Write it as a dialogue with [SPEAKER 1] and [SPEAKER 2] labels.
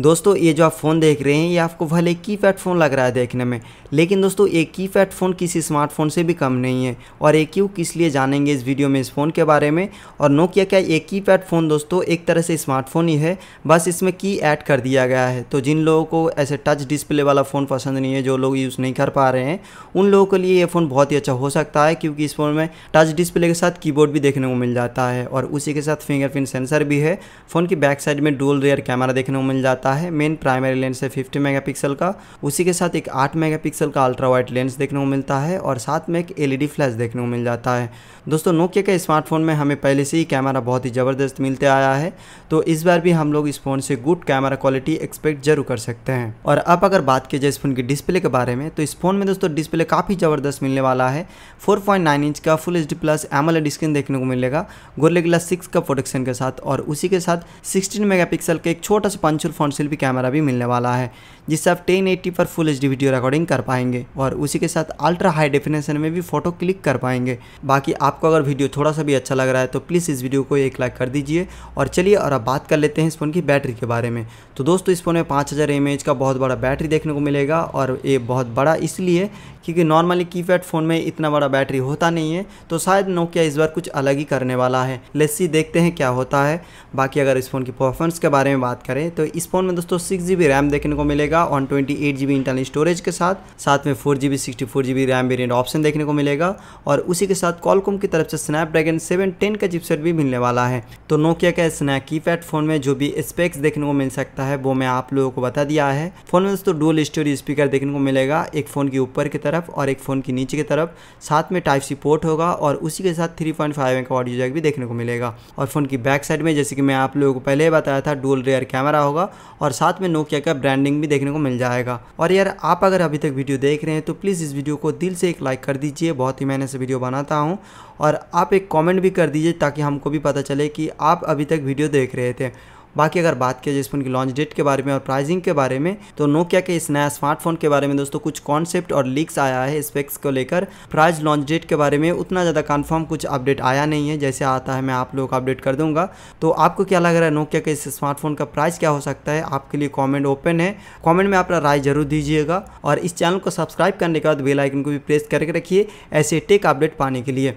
[SPEAKER 1] दोस्तों ये जो आप फ़ोन देख रहे हैं ये आपको भले की पैड फ़ोन लग रहा है देखने में लेकिन दोस्तों ये की पैड फ़ोन किसी स्मार्टफोन से भी कम नहीं है और ये क्यों किस लिए जानेंगे इस वीडियो में इस फ़ोन के बारे में और नोकिया का ये की पैड फ़ोन दोस्तों एक तरह से स्मार्टफोन ही है बस इसमें की ऐड कर दिया गया है तो जिन लोगों को ऐसे टच डिस्प्ले वाला फ़ोन पसंद नहीं है जो लोग यूज़ नहीं कर पा रहे हैं उन लोगों के लिए ये फ़ोन बहुत ही अच्छा हो सकता है क्योंकि इस फ़ोन में टच डिस्प्ले के साथ की भी देखने को मिल जाता है और उसी के साथ फिंगरप्रिंट सेंसर भी है फ़ोन की बैक साइड में डोल रेयर कैमरा देखने को मिल जाता है आता है मेन प्राइमरी लेंस है फिफ्टी मेगा का उसी के साथ एक 8 मेगापिक्सल का अल्ट्रा वाइट लेंस देखने को मिलता है और साथ में एक एल फ्लैश e देखने को मिल जाता है दोस्तों नोकिया के स्मार्टफोन में हमें पहले से ही कैमरा बहुत ही ज़बरदस्त मिलते आया है तो इस बार भी हम लोग इस फ़ोन से गुड कैमरा क्वालिटी एक्सपेक्ट जरूर कर सकते हैं और अब अगर बात की जाए इस फ़ोन की डिस्प्ले के बारे में तो इस फ़ोन में दोस्तों डिस्प्ले काफ़ी ज़बरदस्त मिलने वाला है 4.9 इंच का full H plus AMOLED screen देखने को मिलेगा गोरले गोरेगला सिक्स का प्रोडक्शन के साथ और उसी के साथ सिक्सटीन मेगा का एक छोटा सा पंचुल फोन सिल्वी कैमरा भी मिलने वाला है जिससे आप 1080 पर फुल एच वीडियो रिकॉर्डिंग कर पाएंगे और उसी के साथ अल्ट्रा हाई डेफिनेशन में भी फोटो क्लिक कर पाएंगे बाकी आपको अगर वीडियो थोड़ा सा भी अच्छा लग रहा है तो प्लीज़ इस वीडियो को एक लाइक कर दीजिए और चलिए और अब बात कर लेते हैं इस फ़ोन की बैटरी के बारे में तो दोस्तों इस फ़ोन में पाँच हज़ार का बहुत बड़ा बैटरी देखने को मिलेगा और ये बहुत बड़ा इसलिए क्योंकि नॉर्मली की फ़ोन में इतना बड़ा बैटरी होता नहीं है तो शायद नोकिया इस बार कुछ अलग ही करने वाला है लेसी देखते हैं क्या होता है बाकी अगर इस फ़ोन की परफॉर्मेंस के बारे में बात करें तो इस फ़ोन फ़ोन में दोस्तों सिक्स जी रैम देखने को मिलेगा one twenty eight G internal storage के साथ साथ में four G B sixty four G RAM variant option देखने को मिलेगा और उसी के साथ कॉलकॉम की तरफ से स्नैपड्रैगन सेवन टेन का चिपसेट भी मिलने वाला है तो नोकिया का स्नैक की पैड फोन में जो भी स्पेक्स देखने को मिल सकता है वो मैं आप लोगों को बता दिया है फोन में दोस्तों डुअल स्टोरी स्पीकर देखने को मिलेगा एक फ़ोन की ऊपर की तरफ और एक फ़ोन की नीचे की तरफ साथ में टाइप सी पोर्ट होगा और उसी के साथ थ्री पॉइंट फाइव एम का ऑडियो जैक भी देखने को मिलेगा और फ़ोन की बैक साइड में जैसे कि मैं आप लोगों को पहले ही बताया था डुअल रेयर कैमरा होगा और साथ में नोकिया का ब्रांडिंग भी देखने को मिल जाएगा और यार आप अगर अभी तक वीडियो देख रहे हैं तो प्लीज़ इस वीडियो को दिल से एक लाइक कर दीजिए बहुत ही मैंने से वीडियो बनाता हूँ और आप एक कॉमेंट भी कर दीजिए ताकि हमको भी पता चले कि आप अभी तक वीडियो देख रहे थे बाकी अगर बात किया जाए इस फोन की लॉन्च डेट के बारे में और प्राइसिंग के बारे में तो नोकिया के इस नया स्मार्टफोन के बारे में दोस्तों कुछ कॉन्सेप्ट और लीक्स आया है स्पेक्स को लेकर प्राइस लॉन्च डेट के बारे में उतना ज़्यादा कन्फर्म कुछ अपडेट आया नहीं है जैसे आता है मैं आप लोगों को अपडेट कर दूंगा तो आपको क्या लग रहा है नोकिया के इस स्मार्टफोन का प्राइस क्या हो सकता है आपके लिए कॉमेंट ओपन है कॉमेंट में अपना राय जरूर दीजिएगा और इस चैनल को सब्सक्राइब करने के बाद बेलाइकन को भी प्रेस करके रखिए ऐसे टेक अपडेट पाने के लिए